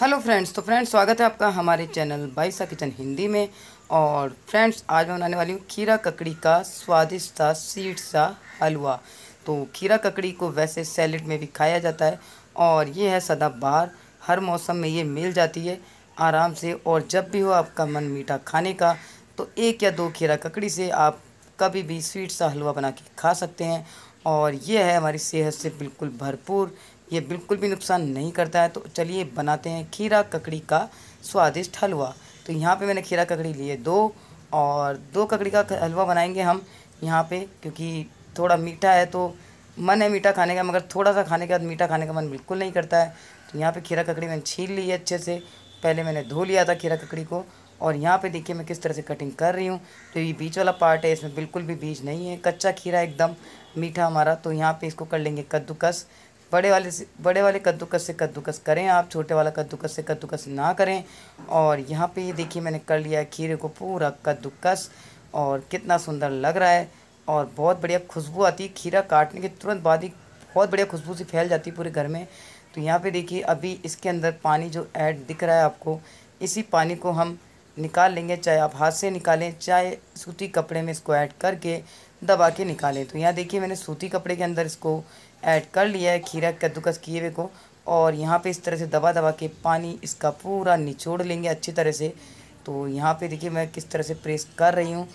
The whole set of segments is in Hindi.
हेलो फ्रेंड्स तो फ्रेंड्स स्वागत है आपका हमारे चैनल बाईसा किचन हिंदी में और फ्रेंड्स आज मैं बनाने वाली हूँ खीरा ककड़ी का स्वादिष्ट सा सीट सा हलवा तो खीरा ककड़ी को वैसे सैलड में भी खाया जाता है और ये है बाहर हर मौसम में ये मिल जाती है आराम से और जब भी हो आपका मन मीठा खाने का तो एक या दो खीरा ककड़ी से आप कभी भी स्वीट सा हलवा बना के खा सकते हैं और ये है हमारी सेहत से बिल्कुल भरपूर ये बिल्कुल भी नुकसान नहीं करता है तो चलिए बनाते हैं खीरा ककड़ी का स्वादिष्ट हलवा तो यहाँ पे मैंने खीरा ककड़ी लिए दो और दो ककड़ी का हलवा बनाएंगे हम यहाँ पे क्योंकि थोड़ा मीठा है तो मन है मीठा खाने का मगर थोड़ा सा खाने के बाद मीठा खाने का मन बिल्कुल नहीं करता है तो यहाँ पर खीरा ककड़ी मैंने छीन ली है अच्छे से पहले मैंने धो लिया था खीरा ककड़ी को और यहाँ पे देखिए मैं किस तरह से कटिंग कर रही हूँ तो ये बीच वाला पार्ट है इसमें बिल्कुल भी बीज नहीं है कच्चा खीरा एकदम मीठा हमारा तो यहाँ पे इसको कर लेंगे कद्दूकस बड़े वाले से बड़े वाले कद्दूकस से कद्दूकस करें आप छोटे वाला कद्दूकस से कद्दूकस ना करें और यहाँ पे देखिए मैंने कर लिया खीरे को पूरा कद्दूकस और कितना सुंदर लग रहा है और बहुत बढ़िया खुशबू आती है खीरा काटने के तुरंत बाद ही बहुत बढ़िया खुशबू सी फैल जाती है पूरे घर में तो यहाँ पर देखिए अभी इसके अंदर पानी जो ऐड दिख रहा है आपको इसी पानी को हम निकाल लेंगे चाहे आप हाथ से निकालें चाहे सूती कपड़े में इसको ऐड करके दबा के निकालें तो यहाँ देखिए मैंने सूती कपड़े के अंदर इसको ऐड कर लिया है खीरा कद्दूकस किए हुए को और यहाँ पे इस तरह से दबा दबा के पानी इसका पूरा निचोड़ लेंगे अच्छी तरह से तो यहाँ पे देखिए मैं किस तरह से प्रेस कर रही हूँ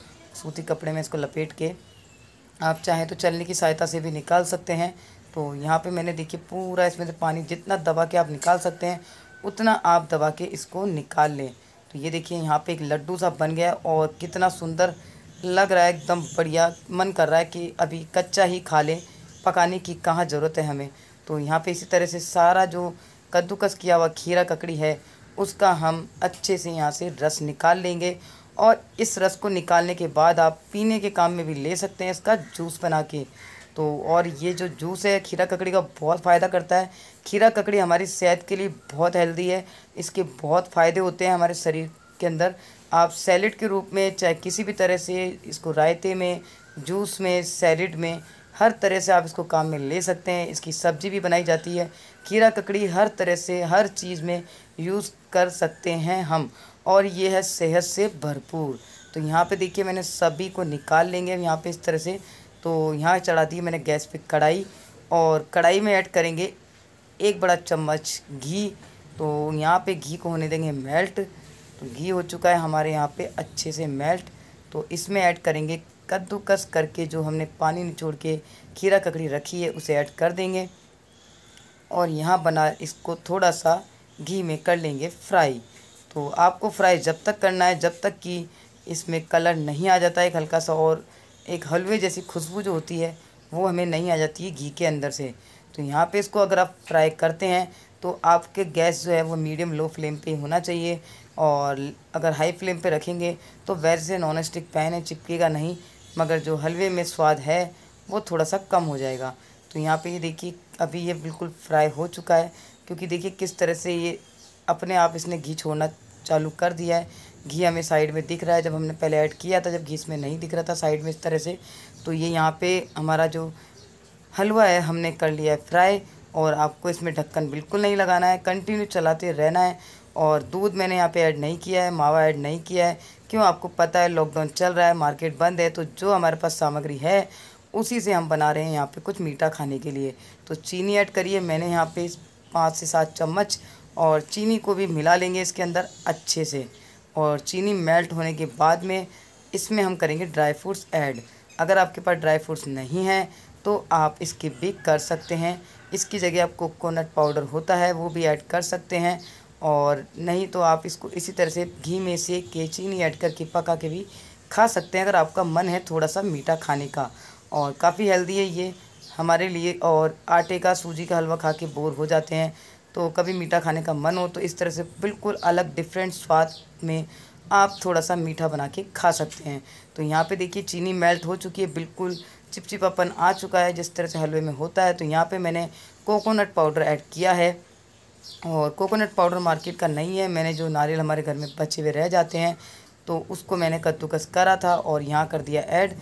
सूती कपड़े में इसको लपेट के आप चाहें तो चलने की सहायता से भी निकाल सकते हैं तो यहाँ पर मैंने देखिए पूरा इसमें से पानी जितना दबा के आप निकाल सकते हैं उतना आप दबा के इसको निकाल लें तो ये देखिए यहाँ पे एक लड्डू सा बन गया और कितना सुंदर लग रहा है एकदम बढ़िया मन कर रहा है कि अभी कच्चा ही खा लें पकाने की कहाँ ज़रूरत है हमें तो यहाँ पे इसी तरह से सारा जो कद्दूकस किया हुआ खीरा ककड़ी है उसका हम अच्छे से यहाँ से रस निकाल लेंगे और इस रस को निकालने के बाद आप पीने के काम में भी ले सकते हैं इसका जूस बना के तो और ये जो जूस है खीरा ककड़ी का बहुत फ़ायदा करता है खीरा ककड़ी हमारी सेहत के लिए बहुत हेल्दी है इसके बहुत फ़ायदे होते हैं हमारे शरीर के अंदर आप सैलड के रूप में चाहे किसी भी तरह से इसको रायते में जूस में सैलड में हर तरह से आप इसको काम में ले सकते हैं इसकी सब्ज़ी भी बनाई जाती है खीरा ककड़ी हर तरह से हर चीज़ में यूज़ कर सकते हैं हम और ये है सेहत से भरपूर तो यहाँ पे देखिए मैंने सभी को निकाल लेंगे यहाँ पे इस तरह से तो यहाँ चढ़ा दी मैंने गैस पे कढ़ाई और कढ़ाई में ऐड करेंगे एक बड़ा चम्मच घी तो यहाँ पे घी को होने देंगे मेल्ट तो घी हो चुका है हमारे यहाँ पे अच्छे से मेल्ट तो इसमें ऐड करेंगे कद्दूकस करके जो हमने पानी निचोड़ के खीरा ककड़ी रखी है उसे ऐड कर देंगे और यहाँ बना इसको थोड़ा सा घी में कर लेंगे फ्राई तो आपको फ्राई जब तक करना है जब तक कि इसमें कलर नहीं आ जाता है हल्का सा और एक हलवे जैसी खुशबू जो होती है वो हमें नहीं आ जाती है घी के अंदर से तो यहाँ पे इसको अगर आप फ्राई करते हैं तो आपके गैस जो है वो मीडियम लो फ्लेम पे होना चाहिए और अगर हाई फ्लेम पे रखेंगे तो वैसे नॉन स्टिक पैन है चिपकेगा नहीं मगर जो हलवे में स्वाद है वो थोड़ा सा कम हो जाएगा तो यहाँ पे ये देखिए अभी ये बिल्कुल फ्राई हो चुका है क्योंकि देखिए किस तरह से ये अपने आप इसने घी छोड़ना चालू कर दिया है घी हमें साइड में दिख रहा है जब हमने पहले ऐड किया था जब घी इसमें नहीं दिख रहा था साइड में इस तरह से तो ये यहाँ पे हमारा जो हलवा है हमने कर लिया है फ्राई और आपको इसमें ढक्कन बिल्कुल नहीं लगाना है कंटिन्यू चलाते रहना है और दूध मैंने यहाँ पे ऐड नहीं किया है मावा ऐड नहीं किया है क्यों आपको पता है लॉकडाउन चल रहा है मार्केट बंद है तो जो हमारे पास सामग्री है उसी से हम बना रहे हैं यहाँ पर कुछ मीठा खाने के लिए तो चीनी ऐड करिए मैंने यहाँ पर पाँच से सात चम्मच और चीनी को भी मिला लेंगे इसके अंदर अच्छे से और चीनी मेल्ट होने के बाद में इसमें हम करेंगे ड्राई फ्रूट्स ऐड अगर आपके पास ड्राई फ्रूट्स नहीं हैं तो आप इसकी भी कर सकते हैं इसकी जगह आप कोकोनट पाउडर होता है वो भी ऐड कर सकते हैं और नहीं तो आप इसको इसी तरह से घी में से के चीनी ऐड करके पका के भी खा सकते हैं अगर आपका मन है थोड़ा सा मीठा खाने का और काफ़ी हेल्दी है ये हमारे लिए और आटे का सूजी का हलवा खा के बोर हो जाते हैं तो कभी मीठा खाने का मन हो तो इस तरह से बिल्कुल अलग डिफरेंट स्वाद में आप थोड़ा सा मीठा बना के खा सकते हैं तो यहाँ पे देखिए चीनी मेल्ट हो चुकी है बिल्कुल चिपचिपापन आ चुका है जिस तरह से हलवे में होता है तो यहाँ पे मैंने कोकोनट पाउडर ऐड किया है और कोकोनट पाउडर मार्केट का नहीं है मैंने जो नारियल हमारे घर में बचे हुए रह जाते हैं तो उसको मैंने कद्दूकस करा था और यहाँ कर दिया ऐड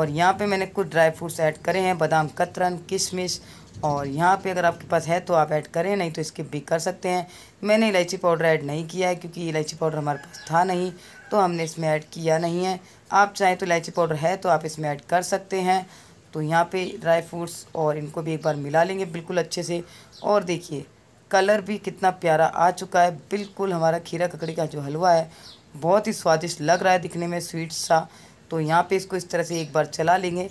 और यहाँ पर मैंने कुछ ड्राई फ्रूट्स ऐड करे हैं बादाम कतरन किशमिश और यहाँ पे अगर आपके पास है तो आप ऐड करें नहीं तो स्किप भी कर सकते हैं मैंने इलायची पाउडर ऐड नहीं किया है क्योंकि इलायची पाउडर हमारे पास था नहीं तो हमने इसमें ऐड किया नहीं है आप चाहें तो इलायची पाउडर है तो आप इसमें ऐड कर सकते हैं तो यहाँ पे ड्राई फ्रूट्स और इनको भी एक बार मिला लेंगे बिल्कुल अच्छे से और देखिए कलर भी कितना प्यारा आ चुका है बिल्कुल हमारा खीरा ककड़ी का जो हलवा है बहुत ही स्वादिष्ट लग रहा है दिखने में स्वीट सा तो यहाँ पर इसको इस तरह से एक बार चला लेंगे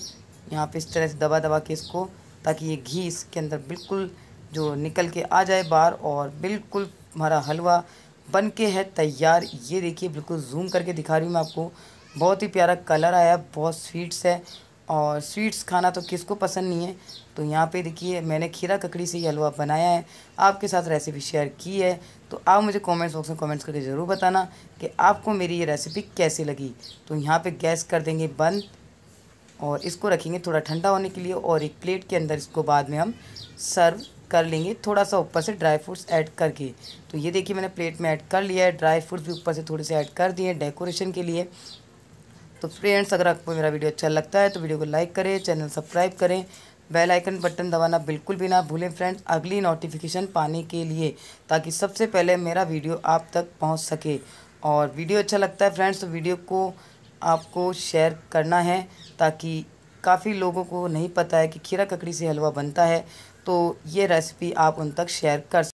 यहाँ पर इस तरह से दबा दबा के इसको ताकि ये घी इसके अंदर बिल्कुल जो निकल के आ जाए बाहर और बिल्कुल हमारा हलवा बन के है तैयार ये देखिए बिल्कुल जूम करके दिखा रही हूँ मैं आपको बहुत ही प्यारा कलर आया बहुत स्वीट्स है और स्वीट्स खाना तो किसको पसंद नहीं है तो यहाँ पे देखिए मैंने खीरा ककड़ी से ये हलवा बनाया है आपके साथ रेसिपी शेयर की है तो आप मुझे कमेंट्स बॉक्स में कमेंट्स करके ज़रूर बताना कि आपको मेरी ये रेसिपी कैसी लगी तो यहाँ पे गैस कर देंगे बंद और इसको रखेंगे थोड़ा ठंडा होने के लिए और एक प्लेट के अंदर इसको बाद में हम सर्व कर लेंगे थोड़ा सा ऊपर से ड्राई फ्रूट्स ऐड करके तो ये देखिए मैंने प्लेट में ऐड कर लिया है ड्राई फ्रूट्स भी ऊपर से थोड़े से ऐड कर दिए हैं डेकोरेशन के लिए तो फ्रेंड्स अगर आपको मेरा वीडियो अच्छा लगता है तो वीडियो को लाइक करें चैनल सब्सक्राइब करें बेल आइकन बटन दबाना बिल्कुल भी ना भूलें फ्रेंड्स अगली नोटिफिकेशन पाने के लिए ताकि सबसे पहले मेरा वीडियो आप तक पहुँच सके और वीडियो अच्छा लगता है फ्रेंड्स तो वीडियो को आपको शेयर करना है ताकि काफ़ी लोगों को नहीं पता है कि खीरा ककड़ी से हलवा बनता है तो ये रेसिपी आप उन तक शेयर कर